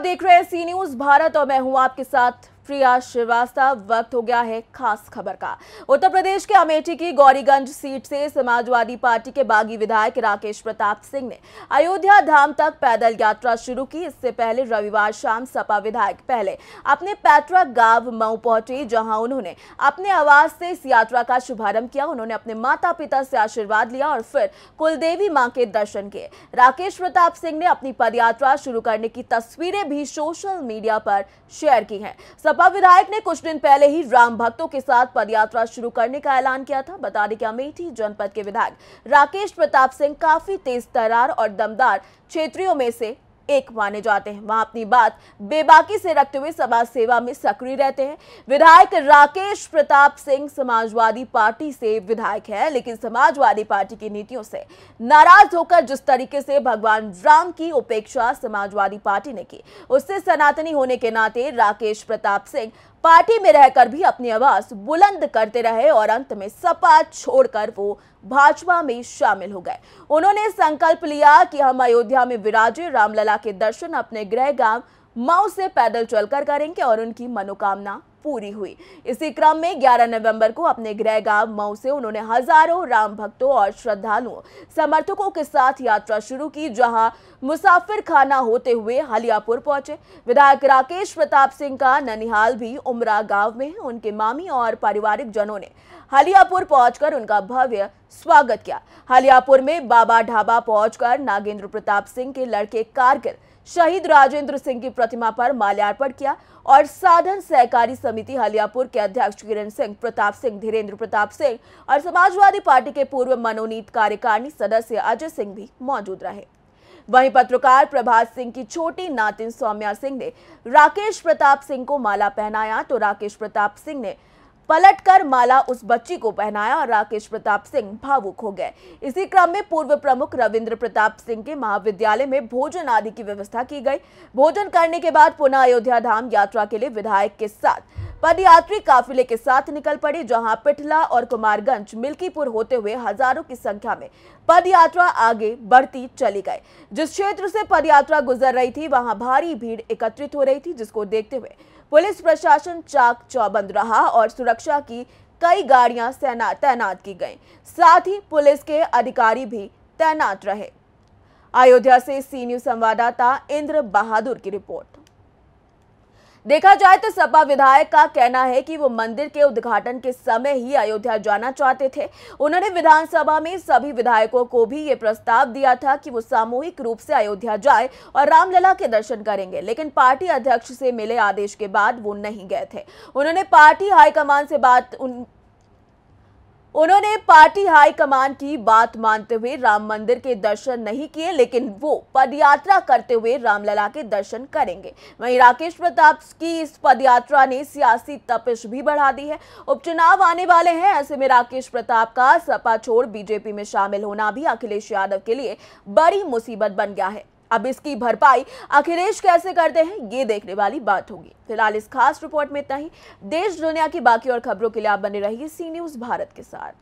आप देख रहे हैं सी न्यूज भारत और मैं हूं आपके साथ प्रिया श्रीवास्तव वक्त हो गया है खास खबर का उत्तर प्रदेश के अमेठी की गौरीगंज सीट से समाजवादी पार्टी के बागी विधायक राकेश प्रताप सिंह ने अयोध्या धाम तक पैदल यात्रा शुरू की इससे पहले रविवार शाम सपा विधायक पहले अपने पैतृक गांव मऊ पहुंचे जहां उन्होंने अपने आवाज से इस यात्रा का शुभारंभ किया उन्होंने अपने माता पिता से आशीर्वाद लिया और फिर कुलदेवी माँ के दर्शन किए राकेश प्रताप सिंह ने अपनी पदयात्रा शुरू करने की तस्वीरें भी सोशल मीडिया पर शेयर की है सपा भाजपा विधायक ने कुछ दिन पहले ही राम भक्तों के साथ पदयात्रा शुरू करने का ऐलान किया था बता दें कि अमेठी जनपद के विधायक राकेश प्रताप सिंह काफी तेज तरार और दमदार क्षेत्रियों में से एक माने जाते हैं वहां अपनी बात बेबाकी से रखते हुए समाज सेवा में सक्रिय रहते हैं विधायक राकेश प्रताप सिंह समाजवादी पार्टी से विधायक है लेकिन समाजवादी पार्टी की नीतियों से नाराज होकर जिस तरीके से भगवान राम की उपेक्षा समाजवादी पार्टी ने की उससे सनातनी होने के नाते राकेश प्रताप सिंह पार्टी में रहकर भी अपनी आवाज बुलंद करते रहे और अंत में सपा छोड़कर वो भाजपा में शामिल हो गए उन्होंने संकल्प लिया कि हम अयोध्या में विराजे रामलला के दर्शन अपने गृह गांव मऊ से पैदल चलकर करेंगे और उनकी मनोकामना पूरी हुई इसी क्रम में 11 नवंबर को अपने गृह गांव मऊ से उन्होंने हजारों राम भक्तों और श्रद्धालुओं समर्थकों के साथ यात्रा शुरू की जहां मुसाफिर खाना होते हुए हलियापुर पहुंचे विधायक राकेश प्रताप सिंह का ननिहाल भी उमरा गांव में है उनके मामी और पारिवारिक जनों ने हलियापुर पहुंचकर उनका भव्य स्वागत किया हलियापुर में बाबा ढाबा पहुंचकर नागेंद्र प्रताप सिंह के लड़के कारगिल शहीद राजेंद्र सिंह की प्रतिमा पर माल्यार्पण किया और साधन सहकारी समिति हलियापुर के अध्यक्ष किरण सिंह प्रताप सिंह धीरेन्द्र प्रताप सिंह और समाजवादी पार्टी के पूर्व मनोनीत कार्यकारिणी सदस्य अजय सिंह भी मौजूद रहे वहीं पत्रकार प्रभात सिंह की छोटी नातिन सौम्या सिंह ने राकेश प्रताप सिंह को माला पहनाया तो राकेश प्रताप सिंह ने पलटकर माला उस बच्ची को पहनाया और राकेश प्रताप सिंह भावुक हो गए इसी क्रम में पूर्व प्रमुख रविंद्र प्रताप सिंह के महाविद्यालय में भोजन आदि की व्यवस्था की गई भोजन करने के बाद पुनः अयोध्या धाम यात्रा के लिए विधायक के साथ पदयात्री काफिले के साथ निकल पड़ी जहां पिठला और कुमारगंज मिल्कीपुर होते हुए हजारों की संख्या में पदयात्रा आगे बढ़ती चली गई जिस क्षेत्र से पदयात्रा गुजर रही थी वहां भारी भीड़ एकत्रित हो रही थी जिसको देखते हुए पुलिस प्रशासन चाक चौबंद रहा और सुरक्षा की कई गाड़ियां तैनात की गईं साथ ही पुलिस के अधिकारी भी तैनात रहे अयोध्या से सी न्यूज संवाददाता इंद्र बहादुर की रिपोर्ट देखा जाए तो सपा विधायक का कहना है कि वो मंदिर के उद्घाटन के समय ही अयोध्या जाना चाहते थे उन्होंने विधानसभा में सभी विधायकों को भी ये प्रस्ताव दिया था कि वो सामूहिक रूप से अयोध्या जाए और रामलला के दर्शन करेंगे लेकिन पार्टी अध्यक्ष से मिले आदेश के बाद वो नहीं गए थे उन्होंने पार्टी हाईकमान से बात उन उन्होंने पार्टी हाई कमान की बात मानते हुए राम मंदिर के दर्शन नहीं किए लेकिन वो पदयात्रा करते हुए रामलला के दर्शन करेंगे वहीं राकेश प्रताप की इस पदयात्रा ने सियासी तपिश भी बढ़ा दी है उपचुनाव आने वाले हैं ऐसे में राकेश प्रताप का सपा छोड़ बीजेपी में शामिल होना भी अखिलेश यादव के लिए बड़ी मुसीबत बन गया है अब इसकी भरपाई अखिलेश कैसे करते हैं ये देखने वाली बात होगी फिलहाल इस खास रिपोर्ट में इतना ही देश दुनिया की बाकी और खबरों के लिए आप बने रहिए सी न्यूज भारत के साथ